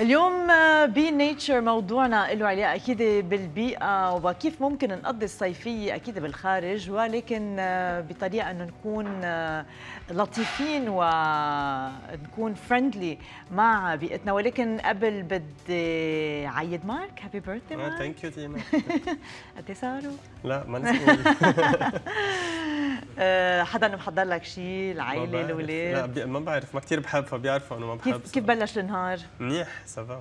اليوم آه، بي نيتشر موضوعنا له علاقه اكيد بالبيئه وكيف ممكن نقضي الصيفيه اكيد بالخارج ولكن آه، بطريقه انه نكون آه، لطيفين ونكون فريندلي مع بيئتنا ولكن قبل بدي عيد مارك هابي بيرثدي مارك ثانك يو دينا قد إيه صاروا؟ لا ما نسيت حدا محضر لك شيء العائله الاولاد لا ما بعرف ما كثير بحب فبيعرفوا انه ما بحب كيف كيف بلش النهار؟ منيح سافا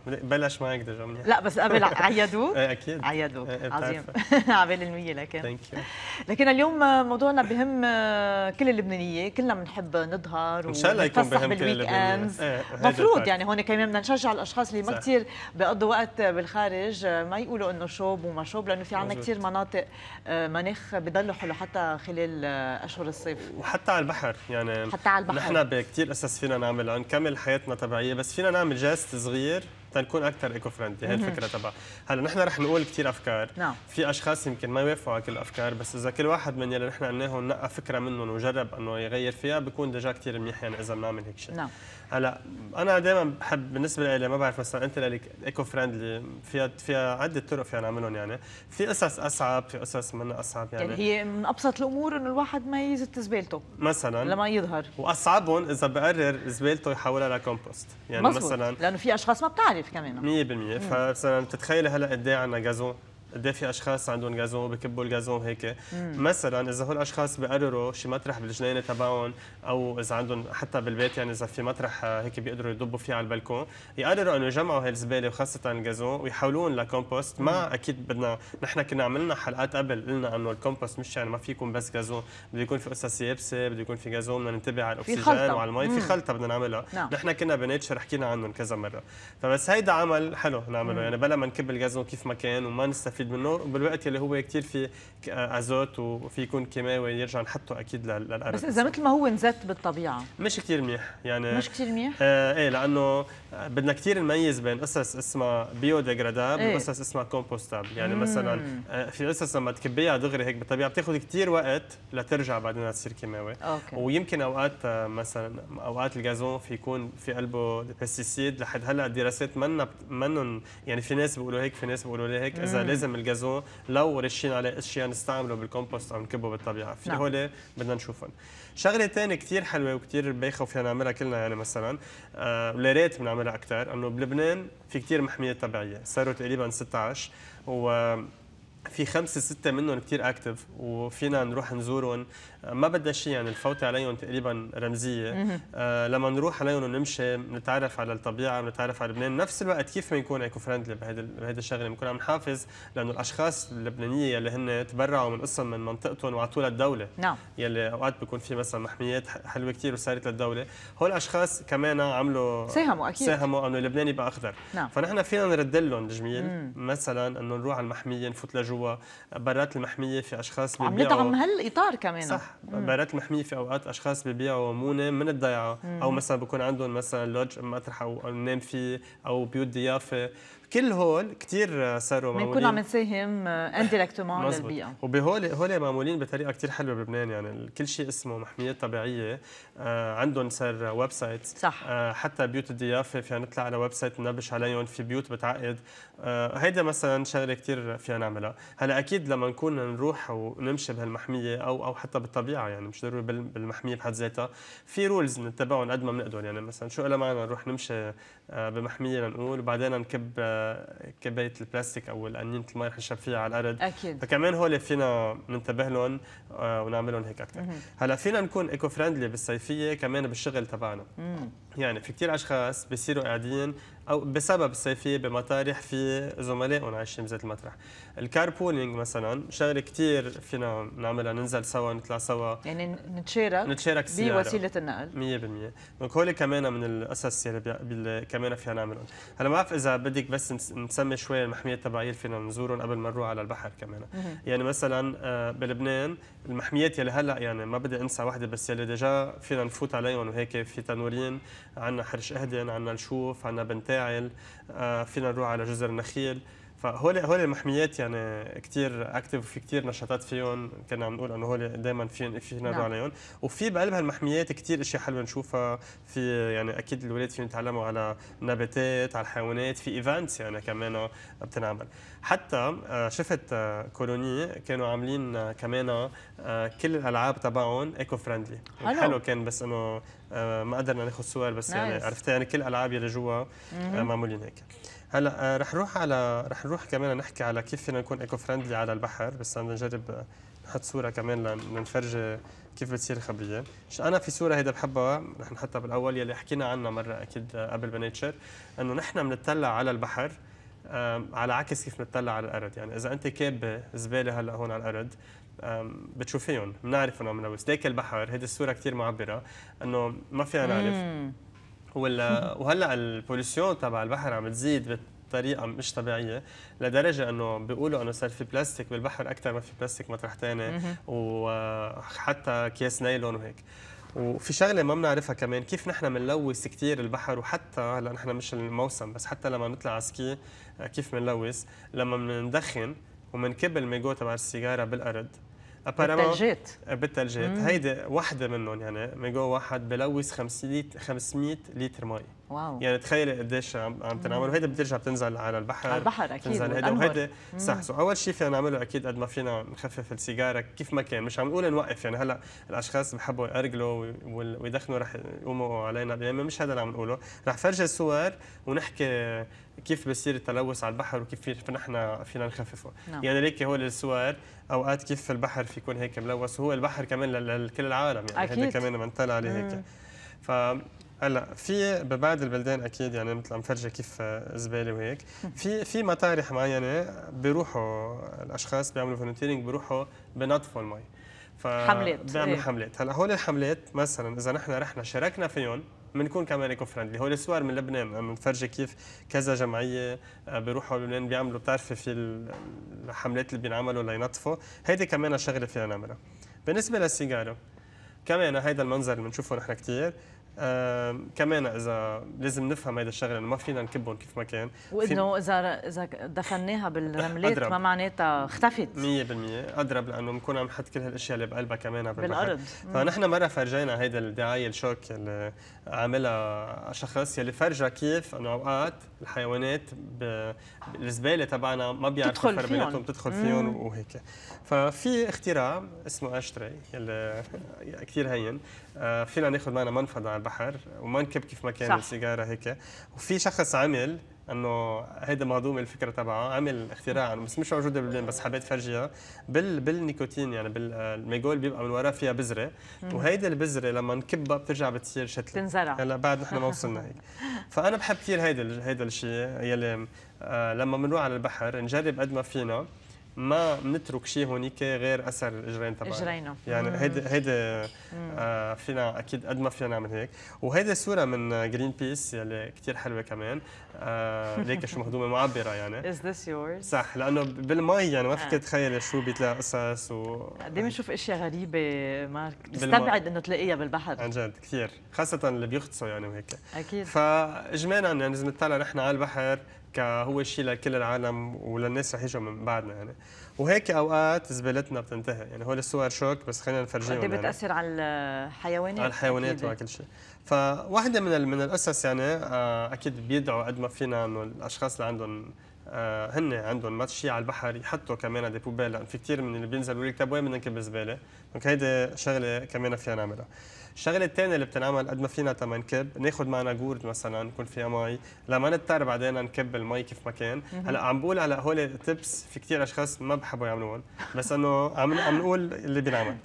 معك ديجا لا بس قبل عيدوا اكيد عيدوا عظيم عبال المية لكن ثانك يو لكن اليوم موضوعنا بهم آه، كل اللبنانيه كلنا بنحب نظهر ان شاء الله يكون بهم كل اللبنانيه إيه، إيه، مفروض يعني هون كمان بدنا نشجع الاشخاص اللي ما كثير بيقضوا وقت بالخارج آه، ما يقولوا انه شوب وما شوب لانه في عندنا كثير مناطق آه، مناخ بضلوا حلو حتى خلال اشهر الصيف وحتى على البحر يعني حتى على البحر نحن بكثير اساس فينا نعمل نكمل حياتنا طبيعيه بس فينا نعمل جاست صغير تنكون اكثر ايكو فريندلي هي الفكره تبع هلا نحن رح نقول كثير افكار نعم. في اشخاص يمكن ما يوافقوا على كل الافكار بس اذا كل واحد من يلي نحن قلناهم نقى فكره منهم وجرب انه يغير فيها بكون ديجا كثير منيح يعني اذا بنعمل هيك شيء نعم هلا انا دائما بحب بالنسبه لي ما بعرف مثلا انت لك ايكو فريندلي فيها فيها عده طرق فينا نعملهم يعني في قصص اصعب في قصص من اصعب يعني يعني هي من ابسط الامور انه الواحد ما يزت زبالته مثلا لما يظهر واصعبهم اذا بقرر زبالته يحولها لكومبوست يعني مزبوط. مثلا لانه في اشخاص ما بتعرف مختلف كمان 100% فمثلا بتتخيلي هلا قد ايه عندنا غازون قد إيه في اشخاص عندهم غازون بكبوا الغازون هيك مثلا اذا هول الاشخاص بقرروا شي مطرح بالجنينه تبعهم او اذا عندهم حتى بالبيت يعني اذا في مطرح آه، هيك بيقدروا يضبوا فيه على البلكون يقرروا انه يجمعوا هي الزباله وخاصه الغازون ويحولون لكومبوست ما اكيد بدنا نحن كنا عملنا حلقات قبل قلنا انه الكومبوست مش يعني ما في يكون بس غازون بده يكون في قصص يابسه بده يكون في غازون بدنا ننتبه على الاكسجين وعلى المي في خلطه بدنا نعملها نعم. نحن كنا بنيتشر حكينا عنهم كذا مره فبس هيدا عمل حلو نعمله مم. يعني بلا ما نكب الغازون كيف ما كان وما نستفيد نستفيد منه بالوقت اللي هو كثير في ازوت وفي يكون كيماوي يرجع نحطه اكيد للارض بس اذا مثل ما هو انزت بالطبيعه مش كثير منيح يعني مش كثير منيح آه ايه لانه بدنا كثير نميز بين قصص اسمها بيو ديجرادابل ايه؟ وقصص اسمها كومبوستابل يعني مم. مثلا آه، في قصص لما تكبيها دغري هيك بالطبيعه بتاخذ كثير وقت لترجع بعدين تصير كيماوي أوكي. ويمكن اوقات آه، مثلا اوقات الجازون في يكون في قلبه بيستيسيد لحد هلا الدراسات منا منن يعني في ناس بيقولوا هيك في ناس بيقولوا هيك اذا لازم لازم الجازون لو رشين عليه اشياء يعني نستعمله بالكومبوست او نكبه بالطبيعه في نعم. هول بدنا نشوفهم شغله ثانيه كثير حلوه وكثير بايخه وفينا نعملها كلنا يعني مثلا آه ريت بنعملها اكثر انه بلبنان في كثير محميات طبيعيه صاروا تقريبا 16 و في خمسة ستة منهم كتير اكتف وفينا نروح نزورهم ما بدها شيء يعني الفوتة عليهم تقريبا رمزية آه لما نروح عليهم ونمشي نتعرف على الطبيعة نتعرف على لبنان نفس الوقت كيف ما يكون ايكو فريندلي بهيدا الشغلة بنكون عم نحافظ لأنه الأشخاص اللبنانية يلي هن تبرعوا من قصة من منطقتهم وعطوا للدولة نعم يلي أوقات بيكون في مثلا محميات حلوة كتير وصارت للدولة هول الأشخاص كمان عملوا ساهموا أكيد ساهموا إنه لبنان يبقى أخضر نعم فنحن فينا نرد لهم جميل مثلا إنه نروح على المحمية نفوت جوا برات المحميه في اشخاص عم ندعم هالاطار كمان صح برات المحميه في اوقات اشخاص ببيعوا مونه من الضيعه او مثلا بكون عندهم مثلا لوج مطرح او ننام فيه او بيوت ضيافه كل هول كثير صاروا معمولين بنكون عم نساهم انديركتومون آه، للبيئه وبهول هول معمولين بطريقه كثير حلوه بلبنان يعني كل شيء اسمه محميات طبيعيه آه عندهم صار ويب سايت صح آه حتى بيوت الضيافه فينا نطلع على ويب سايت ننبش عليهم في بيوت بتعقد آه هيدا مثلا شغله كثير فينا نعملها هلا اكيد لما نكون نروح ونمشي بهالمحميه او او حتى بالطبيعه يعني مش ضروري بالمحميه بحد ذاتها في رولز نتبعهم قد ما بنقدر يعني مثلا شو إلا معنا نروح نمشي آه، بمحميه لنقول وبعدين نكب آه، كبايه البلاستيك او القنينه المي رح نشرب فيها على الارض اكيد فكمان هول فينا ننتبه لهم آه، ونعملهم هيك اكثر هلا فينا نكون ايكو فريندلي بالصيفيه كمان بالشغل تبعنا يعني في كثير اشخاص بيصيروا قاعدين او بسبب الصيفيه بمطارح في زملائهم عايشين بذات المطرح الكار بولينج مثلا شغله كثير فينا نعملها ننزل سوا نطلع سوا يعني نتشارك نتشارك سيارة بوسيله النقل 100% دونك هول كمان من القصص اللي كمان فينا نعملهم هلا ما بعرف اذا بدك بس نسمي شوي المحميات تبعية فينا نزورهم قبل ما نروح على البحر كمان يعني مثلا آه، بلبنان المحميات يلي هلا يعني ما بدي انسى وحده بس يلي ديجا فينا نفوت عليهم وهيك في تنورين عندنا حرش اهدن عندنا الشوف عندنا بنتاعل آه، فينا نروح على جزر النخيل فهول هول المحميات يعني كثير اكتف وفي كثير نشاطات فيهم كنا عم نقول انه هول دائما في في نادوا نعم. عليهم وفي بقلب هالمحميات كثير اشياء حلوه نشوفها في يعني اكيد الاولاد فيهم يتعلموا على النباتات على الحيوانات في ايفنتس يعني كمان بتنعمل حتى آه، شفت آه، كولوني كانوا عاملين آه، كمان كل الالعاب تبعهم ايكو فريندلي حلو. حلو كان بس انه ما قدرنا ناخذ صور بس نايز. يعني عرفت يعني كل الالعاب يلي جوا معمولين هيك هلا آه، رح نروح على رح نروح كمان نحكي على كيف فينا نكون ايكو فريندلي على البحر بس بدنا نجرب آه، نحط صوره كمان لنفرجي آه، كيف بتصير مش انا في صوره هيدا بحبها رح نحطها بالاول يلي حكينا عنها مره اكيد قبل بنيتشر انه نحن بنطلع على البحر على عكس كيف بنطلع على الارض يعني اذا انت كابه زباله هلا هون على الارض بتشوفيهم بنعرف انه من ليك البحر هيدي الصوره كثير معبره انه ما فينا نعرف ولا وهلا البوليسيون تبع البحر عم تزيد بطريقه مش طبيعيه لدرجه انه بيقولوا انه صار في بلاستيك بالبحر اكثر ما في بلاستيك مطرح ثاني وحتى اكياس نايلون وهيك وفي شغله ما بنعرفها كمان كيف نحن بنلوث كثير البحر وحتى هلا نحن مش الموسم بس حتى لما نطلع على سكي آه، كيف بنلوث لما بندخن ومنكب الميجو تبع السيجاره بالارض بالثلجات بالثلجات هيدي وحده منهم يعني ميجو واحد بلوث 500 لتر مي واو يعني تخيلي قديش عم عم تنعمل وهيدا بترجع بتنزل على البحر على البحر اكيد بتنزل هيدا وهيدا صح سو اول شيء فينا نعمله اكيد قد ما فينا نخفف السيجاره كيف ما كان مش عم نقول نوقف يعني هلا الاشخاص بحبوا يأرجلوا ويدخنوا رح يقوموا علينا بيامه يعني مش هذا اللي عم نقوله رح فرجي صور ونحكي كيف بصير التلوث على البحر وكيف نحن فينا نخففه نعم. يعني ليك هول الصور اوقات كيف البحر في يكون هيك ملوث وهو البحر كمان لكل العالم يعني هذا كمان منطلع عليه هيك ف هلا في ببعض البلدان اكيد يعني مثل عم فرجي كيف زباله وهيك في في مطارح معينه بيروحوا الاشخاص بيعملوا فولنتيرنج بيروحوا بنظفوا المي ف حملات بيعملوا إيه؟ حملات هلا هول الحملات مثلا اذا نحن رحنا شاركنا فيهم منكون كمان ايكو فريندلي هو السوار من لبنان عم نفرجي كيف كذا جمعيه أه، بيروحوا لبنان بيعملوا بتعرفي في الحملات اللي بينعملوا لينطفوا هيدي كمان شغله فينا نعملها بالنسبه للسيجاره كمان هيدا المنظر اللي بنشوفه نحن كثير كمان اذا لازم نفهم هيدا الشغله انه ما فينا نكبهم كيف ما كان وانه اذا اذا دفناها بالرملات ما معناتها اختفت 100% اضرب لانه بنكون عم نحط كل هالاشياء اللي بقلبها كمان بالارض فنحن مره فرجينا هيدا الدعايه الشوك اللي عاملها شخص يلي فرجى كيف انه اوقات الحيوانات الزباله تبعنا ما بيعرفوا تدخل بيناتهم تدخل فيهم وهيك ففي اختراع اسمه اشتري يلي كثير هين آه، فينا ناخذ معنا منفذ على البحر وما نكب كيف ما كان السيجاره هيك وفي شخص عمل انه هيدا مهضوم الفكره تبعه عمل اختراع بس مش موجوده بلبنان بس حبيت فرجيها بال بالنيكوتين يعني بالميجول آه، بيبقى من وراه فيها بذره وهيدي البذره لما نكبها بترجع بتصير شتله بتنزرع هلا بعد نحن ما وصلنا هيك فانا بحب كثير هيدا هيدا الشيء يلي آه، لما بنروح على البحر نجرب قد ما فينا ما نترك شيء هونيك غير اثر الاجرين تبعنا اجرينه يعني هيدا هيدا آه فينا اكيد قد ما فينا نعمل هيك وهيدا صوره من جرين بيس يلي كثير حلوه كمان آه ليك شو مهضومه معبره يعني از ذس يورز صح لانه بالمي يعني ما فيك آه. تتخيل شو بيطلع قصص و ايه بنشوف اشياء غريبه مارك تستبعد انه تلاقيها بالبحر عن جد كثير خاصه اللي بيغطسوا يعني وهيك اكيد فاجمالا يعني لازم نطلع نحن على البحر كهو شيء لكل العالم وللناس رح يجوا من بعدنا يعني وهيك اوقات زبالتنا بتنتهي يعني هول الصور شوك بس خلينا نفرجيهم قد إيه يعني. بتاثر على الحيوانات على الحيوانات وعلى كل شيء فواحدة من من القصص يعني آه، اكيد بيدعوا قد ما فينا انه الاشخاص اللي عندهم آه، هن عندهم ما شيء على البحر يحطوا كمان دي بوبيل لان في كثير من اللي بينزلوا لك طب وين بدنا نكب الزباله؟ دونك هيدي شغله كمان فينا نعملها الشغله الثانيه اللي بتنعمل قد ما فينا تما نكب ناخذ معنا جورد مثلا يكون فيها مي لما نضطر بعدين نكب المي كيف ما كان هلا عم بقول على هول تبس في كثير اشخاص ما بحبوا يعملوهم بس انه عم عم نقول اللي بنعمل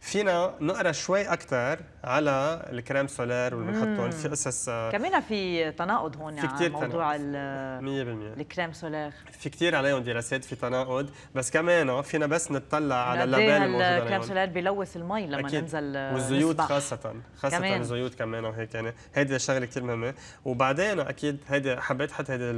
فينا نقرا شوي اكثر على الكريم سولير واللي بنحطهم في قصص كمان في تناقض هون في كتير موضوع ال 100% الكريم سولير في كثير عليهم دراسات في تناقض بس كمان آه، فينا بس نطلع على اللبان عليهم الكريم سولير بيلوث المي لما أكيد. ننزل والزيوت نسبح. خاصه خاصه كمان. الزيوت كمان وهيك يعني هيدي شغله كثير مهمه وبعدين اكيد هيدي حبيت حط هيدي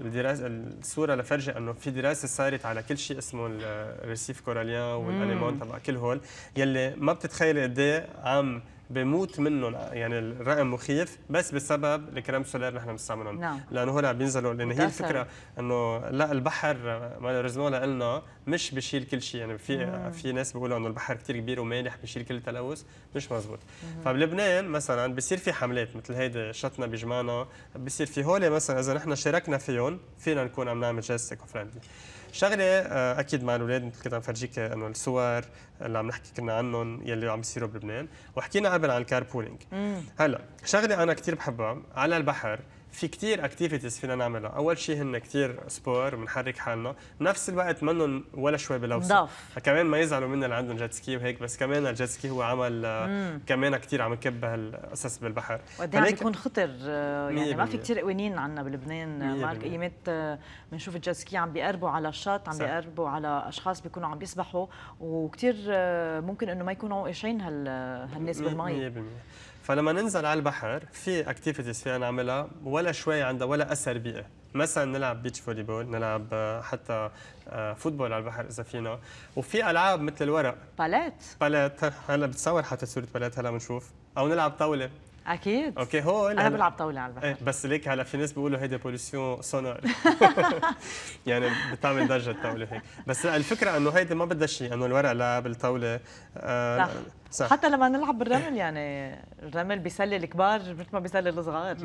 الدراسه الصوره لفرجة انه في دراسه صارت على كل شيء اسمه الريسيف كوراليان والانيمون تبع كل هول يلي ما بتتخيل قد إيه عم بموت منهم يعني الرقم مخيف بس بسبب الكريم سولير نحن بنستعملهم نعم لانه هول عم بينزلوا لان هي الفكره انه لا البحر مالوريزمون لنا مش بشيل كل شيء يعني في مم. في ناس بيقولوا انه البحر كثير كبير ومالح بشيل كل التلوث مش مزبوط مم. فبلبنان مثلا بصير في حملات مثل هيدي شتنا بجمعنا بصير في هول مثلا اذا نحن شاركنا فيهم فينا نكون عم نعمل جاستيك فريندلي شغله آه، اكيد مع الاولاد مثل كنت عم فرجيك آه، انه الصور اللي عم نحكي كنا عنهم يلي عم بيصيروا بلبنان وحكينا قبل عن الكار بولينج هلا شغله انا كثير بحبها على البحر في كثير اكتيفيتيز فينا نعملها اول شيء هن كثير سبور بنحرك حالنا بنفس الوقت منهم ولا شوي بلوسه كمان ما يزعلوا منا اللي عندهم جيت سكي وهيك بس كمان الجيت سكي هو عمل مم. كمان كثير عم يكب هالاساس بالبحر وقد ايه يكون خطر آه، يعني ما في كثير قوانين عندنا بلبنان مارك ايامات آه، بنشوف الجيت سكي عم بيقربوا على الشط عم بيقربوا على اشخاص بيكونوا عم بيسبحوا وكثير آه، ممكن انه ما يكونوا قاشعين هالناس بالمي 100% فلما ننزل على البحر في اكتيفيتيز فينا نعملها ولا شوي عندها ولا اثر بيئي مثلا نلعب بيتش فولي بول نلعب آه، حتى فوتبول آه، على البحر اذا فينا وفي العاب مثل الورق باليت باليت هلا بتصور حتى صوره باليت هلا بنشوف او نلعب طاوله اكيد اوكي هول انا بلعب طاوله على البحر ايه بس ليك هلا في ناس بيقولوا هيدي بوليسيون سونار يعني بتعمل ضجه الطاوله هيك بس الفكره انه هيدي ما بدها شيء انه الورق لعب الطاوله آه صح. حتى لما نلعب بالرمل يعني الرمل بيسلي الكبار مثل ما بيسلي الصغار 100%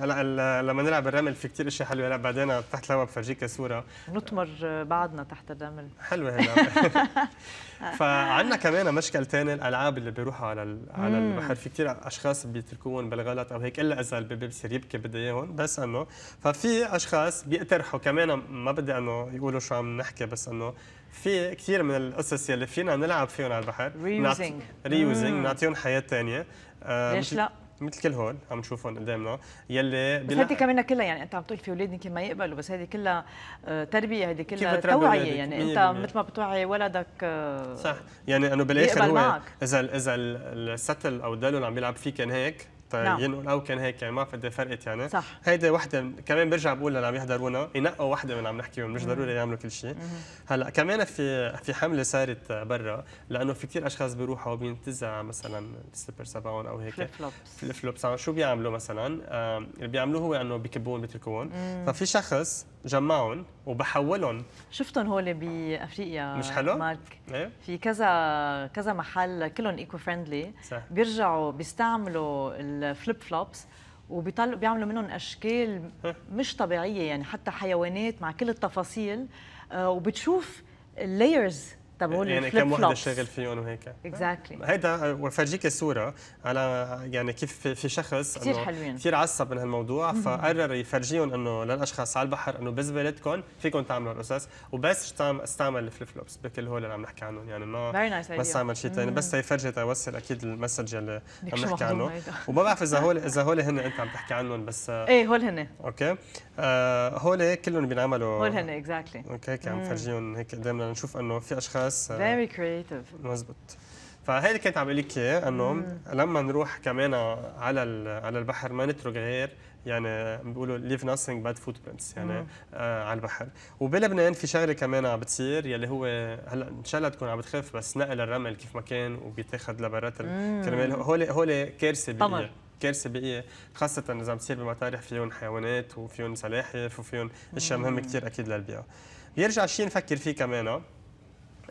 هلا لما نلعب بالرمل في كثير اشياء حلوه هلا بعدين تحت الهواء بفرجيك صوره نطمر بعضنا تحت الرمل حلوه هلا فعندنا كمان مشكل ثاني الالعاب اللي بيروحوا على على البحر في كثير اشخاص بيتركوهم بالغلط او هيك الا اذا البيبي بصير يبكي بده اياهم بس انه ففي اشخاص بيقترحوا كمان ما بدي انه يقولوا شو عم نحكي بس انه في كثير من الاسس يلي فينا نلعب فيهم على البحر ريوزنج ريوزنج نعطيهم حياه ثانيه آه، ليش لا؟ مثل كل هول عم نشوفهم قدامنا يلي بس هذه كمان كلها يعني انت عم تقول في اولاد يمكن ما يقبلوا بس هذه كلها آه، تربيه هذه كلها توعيه يعني انت مثل ما بتوعي ولدك آه، صح يعني انه بالاخر هو معك. اذا اذا الستل او الدلو اللي عم بيلعب فيه كان هيك نعم. طيب، ينقل او كان هيك يعني ما بدي إيه فرقت يعني صح هيدي وحده كمان برجع بقول للي عم يحضرونا ينقوا وحده من عم نحكي مش ضروري يعملوا كل شيء هلا كمان في في حمله صارت برا لانه في كثير اشخاص بيروحوا بينتزع مثلا السليبر تبعهم او هيك فلوبس فليب فلوبس شو بيعملوا مثلا اللي بيعملوه هو انه بكبون بيتركوهم ففي شخص جمعهم وبحولهم شفتهم هول بافريقيا مش حلو؟ مارك ايه؟ في كذا كذا محل كلهم ايكو فريندلي بيرجعوا بيستعملوا الفليب فلوبس وبيطلعوا بيعملوا منهم اشكال إيه؟ مش طبيعيه يعني حتى حيوانات مع كل التفاصيل آه، وبتشوف اللايرز طب قول يعني كم واحد شاغل فيهم وهيك اكزاكتلي هيدا وفرجيك الصورة على يعني كيف في شخص كثير حلوين كثير عصب من هالموضوع فقرر يفرجيهم انه للاشخاص على البحر انه بس بلدكم فيكم تعملوا القصص وبس استعمل الفليب فلوبس بكل هول اللي عم نحكي عنهم يعني انه nice ما استعمل شيء ثاني بس هي فرجت اكيد المسج اللي عم نحكي عنه وما بعرف اذا هول اذا هول هن انت عم تحكي عنهم بس ايه هول هن اوكي آه، هول كلهم بينعملوا هول هن اكزاكتلي اوكي هيك عم فرجيهم هيك قدامنا نشوف انه في اشخاص بس فيري كريتيف مزبوط اللي كنت عم بقول لك اياه انه لما نروح كمان على على البحر ما نترك غير يعني بيقولوا ليف ناثينج باد فوت برنتس يعني آه على البحر وبلبنان في شغله كمان عم بتصير يلي هو هلا ان شاء الله تكون عم بتخف بس نقل الرمل كيف ما كان وبيتاخذ لبرات كرمال هول هول كارثه بيئيه كارثه بيئيه خاصه اذا عم بتصير بمطارح فيهم حيوانات وفيهم سلاحف وفيهم اشياء مهمه كثير اكيد للبيئه بيرجع شيء نفكر فيه كمان آه.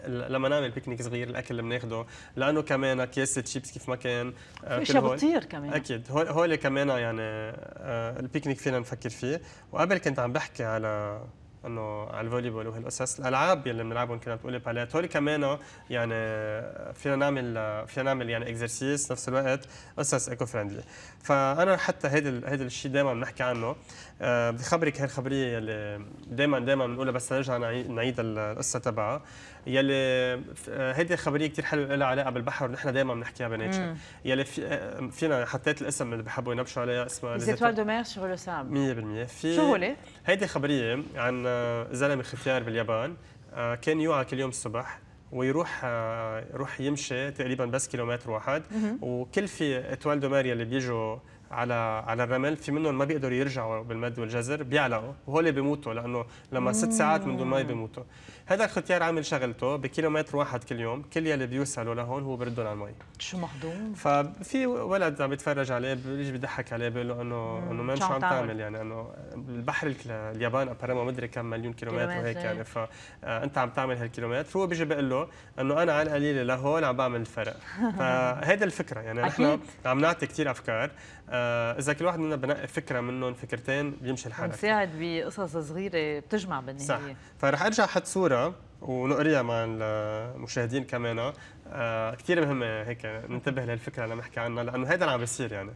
لما نعمل بيكنيك صغير الاكل اللي بناخده لانه كمان كيسه شيبس كيف ما كان آه، في اشياء بتطير كمان اكيد هول هول كمان يعني آه، البيكنيك فينا نفكر فيه وقبل كنت عم بحكي على انه على الفولي بول وهالقصص الالعاب يلي بنلعبهم كنا بتقولي باليت هول كمان آه، يعني آه، فينا نعمل آه، فينا نعمل يعني اكزرسيس نفس الوقت قصص ايكو فريندلي فانا حتى هيدا هيدا الشيء دائما بنحكي عنه بدي خبرك هالخبريه يلي دائما دائما بنقولها بس نرجع نعيد القصه تبعها يلي هيدي خبريه كثير حلوه لها علاقه بالبحر ونحن دائما بنحكيها بنيتشر يلي في فينا حطيت الاسم اللي بحبوا ينبشوا عليها اسمها ليزيتوال دو مير سور لو سابل 100% في شو هو هيدي خبريه عن زلمه ختيار باليابان آه، كان يوعى كل يوم الصبح ويروح آه، يروح يمشي تقريبا بس كيلومتر واحد وكل في اتوال دو ماريا اللي بيجوا على على الرمل في منهم ما بيقدروا يرجعوا بالمد والجزر بيعلقوا وهول بيموتوا لانه لما ست ساعات من دون مي بيموتوا هذا الختيار عامل شغلته بكيلومتر واحد كل يوم كل يلي بيوصلوا لهون هو بردهم على المي شو مهضوم ففي ولد عم يتفرج عليه بيجي بيضحك عليه بيقول له انه انه ما شو عم تعمل يعني انه البحر اليابان ما مدري كم مليون كيلومتر وهيك يعني فانت آه، عم تعمل هالكيلومتر هو بيجي بيقول له انه انا على القليله لهون عم بعمل الفرق فهيدا الفكره يعني نحن عم نعطي كثير افكار آه، اذا كل واحد منا بنقي فكره منهم فكرتين بيمشي الحال بنساعد بقصص صغيره بتجمع بالنهايه صح فرح ارجع احط صوره ونقريها مع المشاهدين كمان آه، كثير مهمه هيك ننتبه اللي عم نحكي عنها لانه هيدا اللي عم بيصير يعني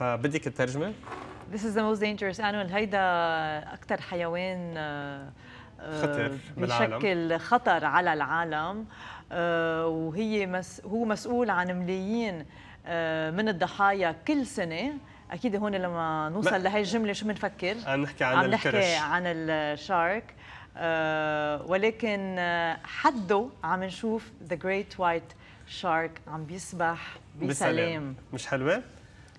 فبدك الترجمه This is the most dangerous animal هيدا اكثر حيوان آه، آه، خطر بالعالم بشكل خطر على العالم وهي مس هو مسؤول عن ملايين من الضحايا كل سنه اكيد هون لما نوصل لهي الجمله شو بنفكر عم نحكي عن عم نحكي الكرش. عن الشارك آه، ولكن آه، حده عم نشوف ذا جريت وايت شارك عم بيسبح بسلام مش حلوه؟ يعني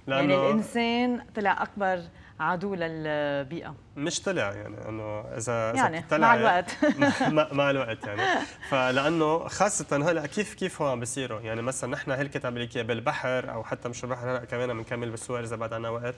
لانه يعني الانسان طلع اكبر عدو للبيئه مش طلع يعني انه اذا يعني طلع مع يعني. الوقت مع الوقت يعني فلانه خاصه هلا كيف كيف هو عم بيصيروا يعني مثلا نحن هلكت عم بالبحر او حتى مش البحر هلا كمان بنكمل بالصور اذا بعد عنا وقت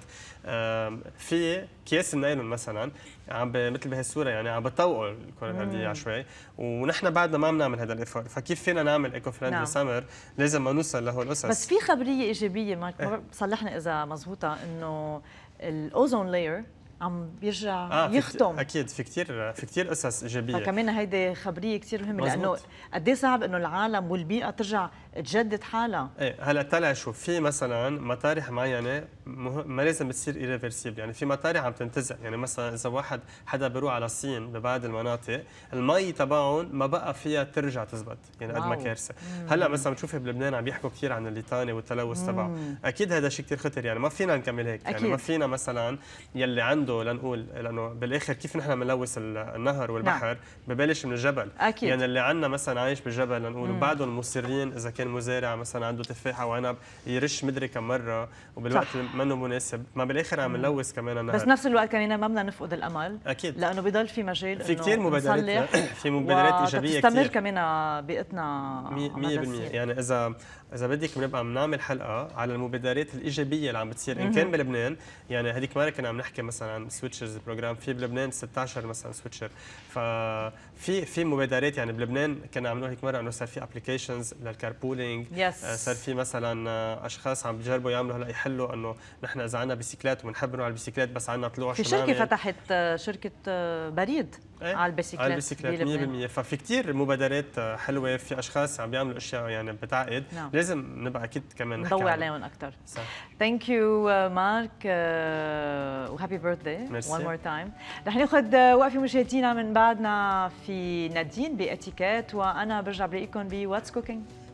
في اكياس النايلون مثلا عم مثل بهالصوره يعني عم بتطوقوا الكره الارضيه شوي ونحن بعدنا ما بنعمل هذا الافور فكيف فينا نعمل ايكو فريندلي نعم. سمر لازم ما نوصل لهول القصص بس في خبريه ايجابيه مارك إيه. صلحنا اذا مزبوطه انه الاوزون لاير عم بيرجع آه يختم في اكيد في كثير في كثير قصص ايجابيه فكمان هيدي خبريه كثير مهمه لانه قد إيه صعب انه العالم والبيئه ترجع تجدد حالها ايه هلا طلع شو في مثلا مطارح معينه مه... ما لازم بتصير ايريفرسيبل يعني في مطارح عم تنتزع يعني مثلا اذا واحد حدا بيروح على الصين ببعض المناطق المي تبعهم ما بقى فيها ترجع تزبط يعني قد ما كارثه هلا مثلا بتشوفي بلبنان عم يحكوا كثير عن الليطاني والتلوث تبعه اكيد هذا شيء كثير خطر يعني ما فينا نكمل هيك أكيد. يعني ما فينا مثلا يلي عنده لنقول لانه بالاخر كيف نحن بنلوث النهر نعم. والبحر نعم. ببلش من الجبل أكيد. يعني اللي عندنا مثلا عايش بالجبل لنقول بعدهم مصرين اذا كان مزارع مثلا عنده تفاحه وعنب يرش مدري كم مره وبالوقت منه مناسب ما بالاخر عم نلوث كمان النهار بس نفس الوقت كمان ما بدنا نفقد الامل اكيد لانه بضل في مجال في كثير مبادرات في مبادرات ايجابيه كثير كمان بيئتنا 100% يعني اذا اذا بدك بنبقى عم نعمل حلقه على المبادرات الايجابيه اللي عم بتصير ان كان بلبنان يعني هذيك مره كنا عم نحكي مثلا عن سويتشرز بروجرام في بلبنان 16 مثلا سويتشر ففي في مبادرات يعني بلبنان كنا عم نقول هيك مره انه صار في ابلكيشنز للكاربولينج yes. آه، صار في مثلا اشخاص عم بجربوا يعملوا هلا يحلوا انه نحن اذا عندنا بيسيكلات وبنحب نروح على البيسيكلات بس عندنا طلوع في شركه فتحت آه، شركه آه، بريد ايه؟ على البيسيكلات على البيسيكلات 100% ففي كثير مبادرات حلوه في اشخاص عم بيعملوا اشياء يعني بتعقد نعم. لازم نبقى اكيد كمان نضوي عليهم اكثر ثانك يو مارك وهابي بيرثداي وان مور تايم رح ناخذ uh, وقفه مشاهدينا من بعدنا في نادين باتيكيت وانا برجع بلاقيكم بواتس كوكينج